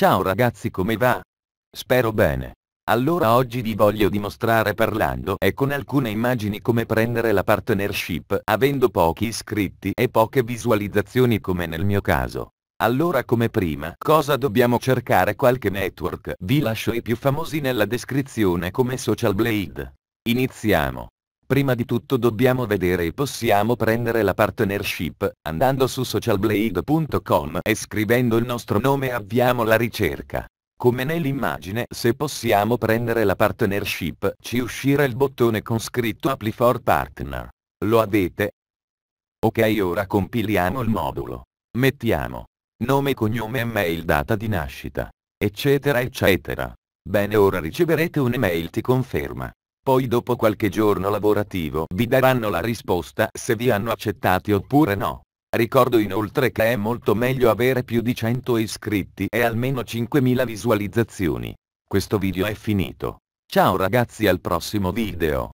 Ciao ragazzi come va? Spero bene. Allora oggi vi voglio dimostrare parlando e con alcune immagini come prendere la partnership avendo pochi iscritti e poche visualizzazioni come nel mio caso. Allora come prima cosa dobbiamo cercare qualche network? Vi lascio i più famosi nella descrizione come Social Blade. Iniziamo. Prima di tutto dobbiamo vedere e possiamo prendere la partnership, andando su socialblade.com e scrivendo il nostro nome avviamo la ricerca. Come nell'immagine, se possiamo prendere la partnership, ci uscirà il bottone con scritto Apply for Partner. Lo avete? Ok ora compiliamo il modulo. Mettiamo nome, cognome, mail, data di nascita, eccetera eccetera. Bene ora riceverete un'email ti conferma poi dopo qualche giorno lavorativo vi daranno la risposta se vi hanno accettati oppure no. Ricordo inoltre che è molto meglio avere più di 100 iscritti e almeno 5.000 visualizzazioni. Questo video è finito. Ciao ragazzi al prossimo video.